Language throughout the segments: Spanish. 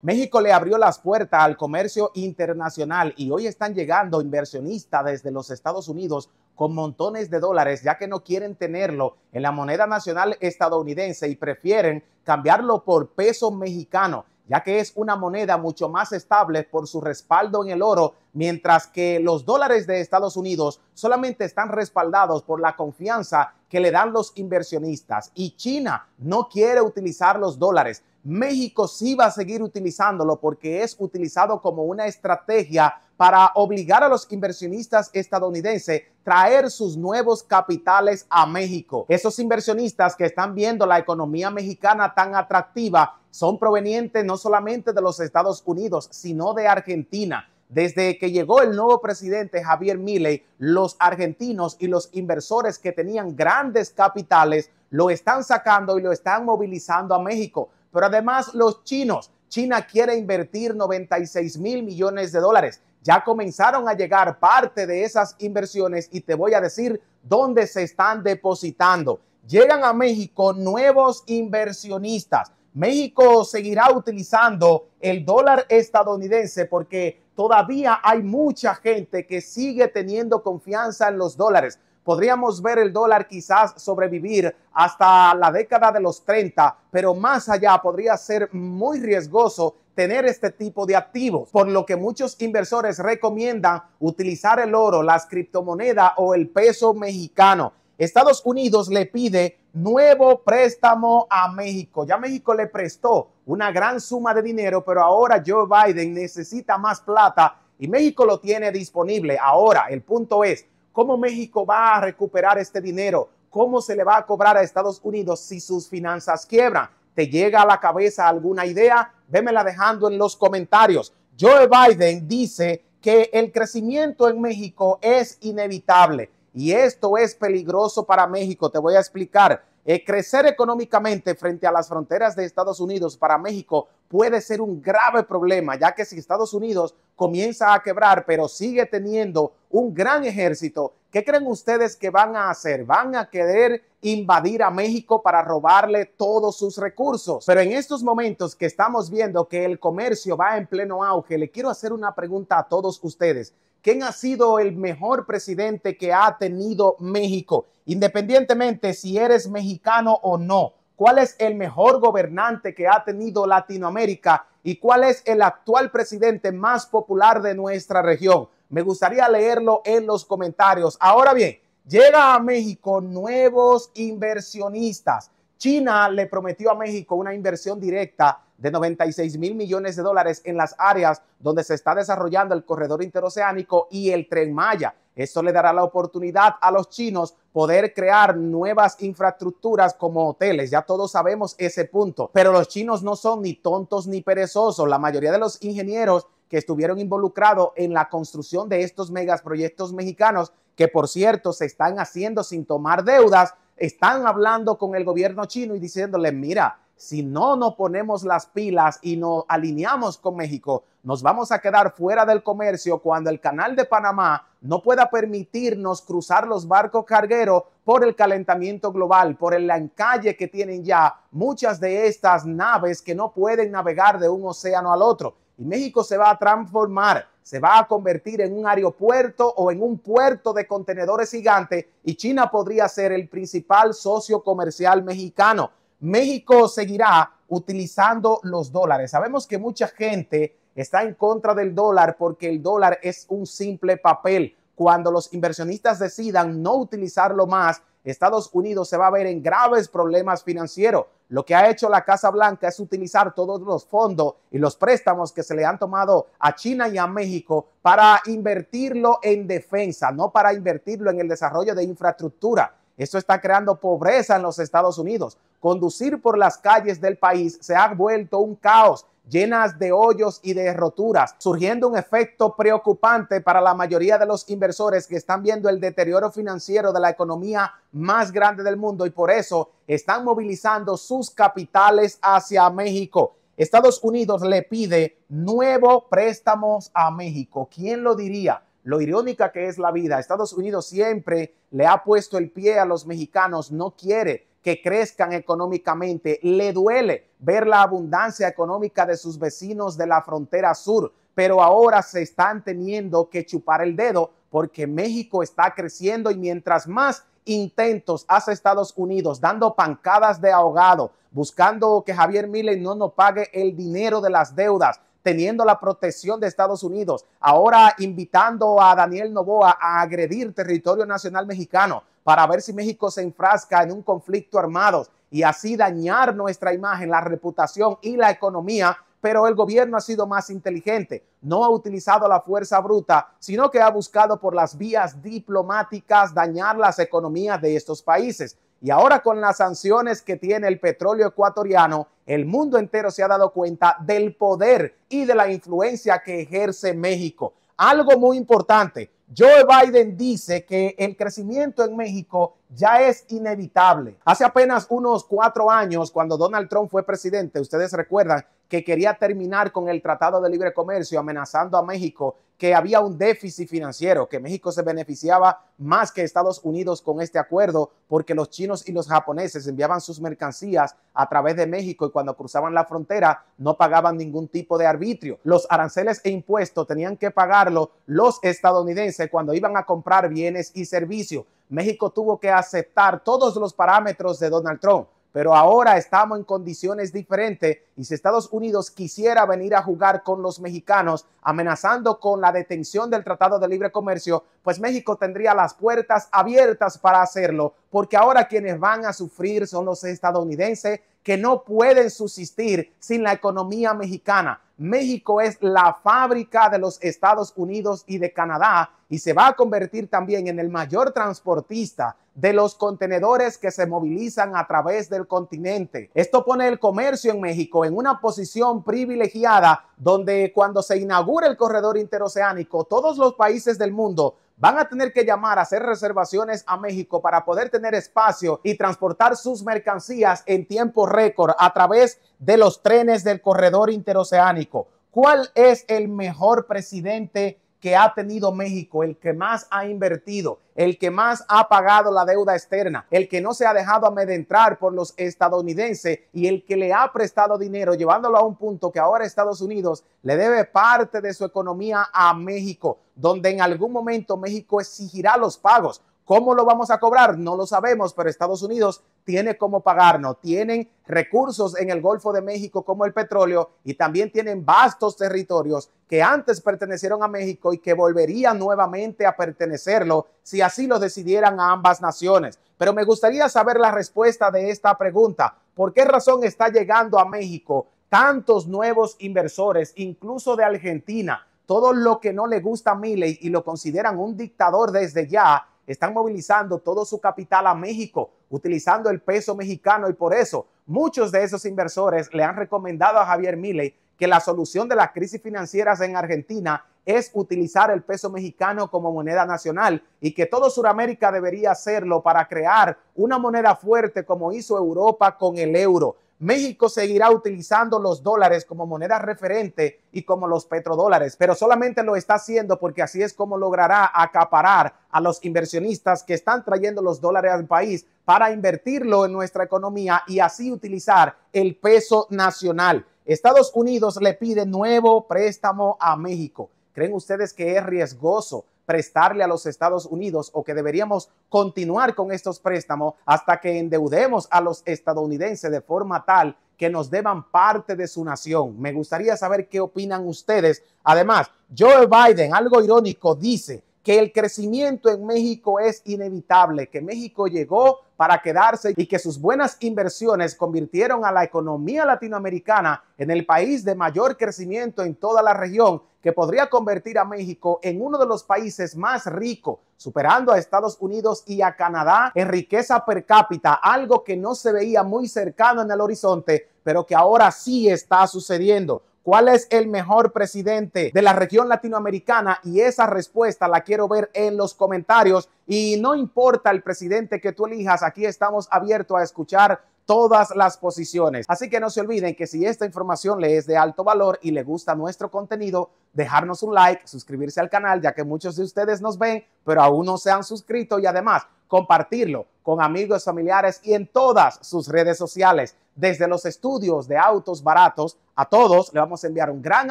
México le abrió las puertas al comercio internacional y hoy están llegando inversionistas desde los Estados Unidos con montones de dólares ya que no quieren tenerlo en la moneda nacional estadounidense y prefieren cambiarlo por peso mexicano ya que es una moneda mucho más estable por su respaldo en el oro, mientras que los dólares de Estados Unidos solamente están respaldados por la confianza que le dan los inversionistas. Y China no quiere utilizar los dólares, México sí va a seguir utilizándolo porque es utilizado como una estrategia para obligar a los inversionistas estadounidenses a traer sus nuevos capitales a México. Esos inversionistas que están viendo la economía mexicana tan atractiva son provenientes no solamente de los Estados Unidos, sino de Argentina. Desde que llegó el nuevo presidente Javier Milley, los argentinos y los inversores que tenían grandes capitales lo están sacando y lo están movilizando a México. Pero además los chinos. China quiere invertir 96 mil millones de dólares. Ya comenzaron a llegar parte de esas inversiones y te voy a decir dónde se están depositando. Llegan a México nuevos inversionistas. México seguirá utilizando el dólar estadounidense porque todavía hay mucha gente que sigue teniendo confianza en los dólares podríamos ver el dólar quizás sobrevivir hasta la década de los 30, pero más allá podría ser muy riesgoso tener este tipo de activos, por lo que muchos inversores recomiendan utilizar el oro, las criptomonedas o el peso mexicano. Estados Unidos le pide nuevo préstamo a México. Ya México le prestó una gran suma de dinero, pero ahora Joe Biden necesita más plata y México lo tiene disponible. Ahora, el punto es, ¿Cómo México va a recuperar este dinero? ¿Cómo se le va a cobrar a Estados Unidos si sus finanzas quiebran? ¿Te llega a la cabeza alguna idea? Vémela dejando en los comentarios. Joe Biden dice que el crecimiento en México es inevitable y esto es peligroso para México. Te voy a explicar. Eh, crecer económicamente frente a las fronteras de Estados Unidos para México puede ser un grave problema, ya que si Estados Unidos comienza a quebrar, pero sigue teniendo un gran ejército, ¿qué creen ustedes que van a hacer? ¿Van a querer invadir a México para robarle todos sus recursos. Pero en estos momentos que estamos viendo que el comercio va en pleno auge, le quiero hacer una pregunta a todos ustedes. ¿Quién ha sido el mejor presidente que ha tenido México? Independientemente si eres mexicano o no, ¿cuál es el mejor gobernante que ha tenido Latinoamérica y cuál es el actual presidente más popular de nuestra región? Me gustaría leerlo en los comentarios. Ahora bien, Llega a México nuevos inversionistas. China le prometió a México una inversión directa de 96 mil millones de dólares en las áreas donde se está desarrollando el corredor interoceánico y el tren Maya. Esto le dará la oportunidad a los chinos poder crear nuevas infraestructuras como hoteles. Ya todos sabemos ese punto, pero los chinos no son ni tontos ni perezosos. La mayoría de los ingenieros que estuvieron involucrados en la construcción de estos megaproyectos mexicanos, que por cierto se están haciendo sin tomar deudas, están hablando con el gobierno chino y diciéndole, mira, si no nos ponemos las pilas y nos alineamos con México, nos vamos a quedar fuera del comercio cuando el canal de Panamá no pueda permitirnos cruzar los barcos cargueros por el calentamiento global, por el encalle que tienen ya muchas de estas naves que no pueden navegar de un océano al otro. Y México se va a transformar, se va a convertir en un aeropuerto o en un puerto de contenedores gigante y China podría ser el principal socio comercial mexicano. México seguirá utilizando los dólares. Sabemos que mucha gente está en contra del dólar porque el dólar es un simple papel cuando los inversionistas decidan no utilizarlo más, Estados Unidos se va a ver en graves problemas financieros. Lo que ha hecho la Casa Blanca es utilizar todos los fondos y los préstamos que se le han tomado a China y a México para invertirlo en defensa, no para invertirlo en el desarrollo de infraestructura. Esto está creando pobreza en los Estados Unidos. Conducir por las calles del país se ha vuelto un caos llenas de hoyos y de roturas, surgiendo un efecto preocupante para la mayoría de los inversores que están viendo el deterioro financiero de la economía más grande del mundo y por eso están movilizando sus capitales hacia México. Estados Unidos le pide nuevos préstamos a México. ¿Quién lo diría? Lo irónica que es la vida. Estados Unidos siempre le ha puesto el pie a los mexicanos, no quiere que crezcan económicamente. Le duele ver la abundancia económica de sus vecinos de la frontera sur, pero ahora se están teniendo que chupar el dedo porque México está creciendo y mientras más intentos hace Estados Unidos dando pancadas de ahogado, buscando que Javier Milei no nos pague el dinero de las deudas, teniendo la protección de Estados Unidos, ahora invitando a Daniel Novoa a agredir territorio nacional mexicano, para ver si México se enfrasca en un conflicto armado y así dañar nuestra imagen, la reputación y la economía pero el gobierno ha sido más inteligente. No ha utilizado la fuerza bruta, sino que ha buscado por las vías diplomáticas dañar las economías de estos países. Y ahora con las sanciones que tiene el petróleo ecuatoriano, el mundo entero se ha dado cuenta del poder y de la influencia que ejerce México. Algo muy importante, Joe Biden dice que el crecimiento en México ya es inevitable. Hace apenas unos cuatro años, cuando Donald Trump fue presidente, ustedes recuerdan que quería terminar con el Tratado de Libre Comercio, amenazando a México que había un déficit financiero, que México se beneficiaba más que Estados Unidos con este acuerdo, porque los chinos y los japoneses enviaban sus mercancías a través de México y cuando cruzaban la frontera no pagaban ningún tipo de arbitrio. Los aranceles e impuestos tenían que pagarlo los estadounidenses cuando iban a comprar bienes y servicios. México tuvo que aceptar todos los parámetros de Donald Trump pero ahora estamos en condiciones diferentes y si Estados Unidos quisiera venir a jugar con los mexicanos amenazando con la detención del Tratado de Libre Comercio, pues México tendría las puertas abiertas para hacerlo, porque ahora quienes van a sufrir son los estadounidenses que no pueden subsistir sin la economía mexicana. México es la fábrica de los Estados Unidos y de Canadá y se va a convertir también en el mayor transportista de los contenedores que se movilizan a través del continente. Esto pone el comercio en México en una posición privilegiada donde cuando se inaugure el corredor interoceánico, todos los países del mundo van a tener que llamar a hacer reservaciones a México para poder tener espacio y transportar sus mercancías en tiempo récord a través de los trenes del corredor interoceánico. ¿Cuál es el mejor presidente que ha tenido México, el que más ha invertido, el que más ha pagado la deuda externa, el que no se ha dejado amedrentar por los estadounidenses y el que le ha prestado dinero, llevándolo a un punto que ahora Estados Unidos le debe parte de su economía a México? donde en algún momento México exigirá los pagos. ¿Cómo lo vamos a cobrar? No lo sabemos, pero Estados Unidos tiene cómo pagarnos. Tienen recursos en el Golfo de México como el petróleo y también tienen vastos territorios que antes pertenecieron a México y que volverían nuevamente a pertenecerlo si así lo decidieran ambas naciones. Pero me gustaría saber la respuesta de esta pregunta. ¿Por qué razón está llegando a México tantos nuevos inversores, incluso de Argentina? todo lo que no le gusta a Milley y lo consideran un dictador desde ya, están movilizando todo su capital a México, utilizando el peso mexicano y por eso muchos de esos inversores le han recomendado a Javier Milley que la solución de las crisis financieras en Argentina es utilizar el peso mexicano como moneda nacional y que todo Sudamérica debería hacerlo para crear una moneda fuerte como hizo Europa con el euro. México seguirá utilizando los dólares como moneda referente y como los petrodólares, pero solamente lo está haciendo porque así es como logrará acaparar a los inversionistas que están trayendo los dólares al país para invertirlo en nuestra economía y así utilizar el peso nacional. Estados Unidos le pide nuevo préstamo a México. ¿Creen ustedes que es riesgoso prestarle a los Estados Unidos o que deberíamos continuar con estos préstamos hasta que endeudemos a los estadounidenses de forma tal que nos deban parte de su nación? Me gustaría saber qué opinan ustedes. Además, Joe Biden, algo irónico, dice que el crecimiento en México es inevitable, que México llegó para quedarse y que sus buenas inversiones convirtieron a la economía latinoamericana en el país de mayor crecimiento en toda la región, que podría convertir a México en uno de los países más ricos, superando a Estados Unidos y a Canadá en riqueza per cápita, algo que no se veía muy cercano en el horizonte, pero que ahora sí está sucediendo. ¿Cuál es el mejor presidente de la región latinoamericana? Y esa respuesta la quiero ver en los comentarios. Y no importa el presidente que tú elijas, aquí estamos abiertos a escuchar todas las posiciones. Así que no se olviden que si esta información le es de alto valor y le gusta nuestro contenido, dejarnos un like, suscribirse al canal, ya que muchos de ustedes nos ven, pero aún no se han suscrito y además compartirlo con amigos, familiares y en todas sus redes sociales. Desde los estudios de autos baratos, a todos le vamos a enviar un gran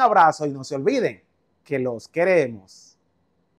abrazo y no se olviden que los queremos.